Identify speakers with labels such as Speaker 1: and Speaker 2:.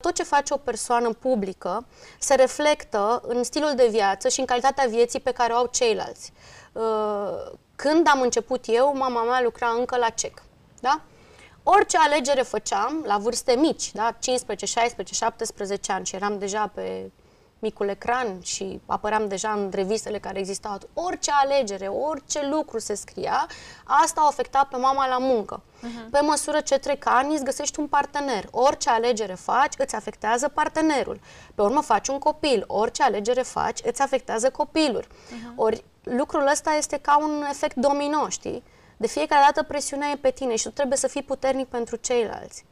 Speaker 1: Tot ce face o persoană publică se reflectă în stilul de viață și în calitatea vieții pe care o au ceilalți. Uh, când am început eu, mama mea lucra încă la CEC. Da? Orice alegere făceam, la vârste mici, da? 15, 16, 17 ani și eram deja pe micul ecran și apăream deja în revistele care existau, orice alegere, orice lucru se scria, asta a afectat pe mama la muncă.
Speaker 2: Uh-huh. Pe măsură
Speaker 1: ce trec ani, îți găsești un partener. Orice alegere faci, îți afectează partenerul. Pe urmă faci un copil. Orice alegere faci, îți afectează copilul. Uh-huh. Ori lucrul ăsta este ca un efect domino, știi? De fiecare dată presiunea e pe tine și tu trebuie să fii puternic pentru ceilalți.